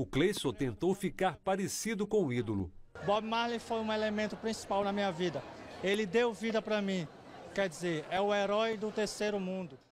o Cleison tentou ficar parecido com o ídolo. Bob Marley foi um elemento principal na minha vida. Ele deu vida para mim. Quer dizer, é o herói do terceiro mundo.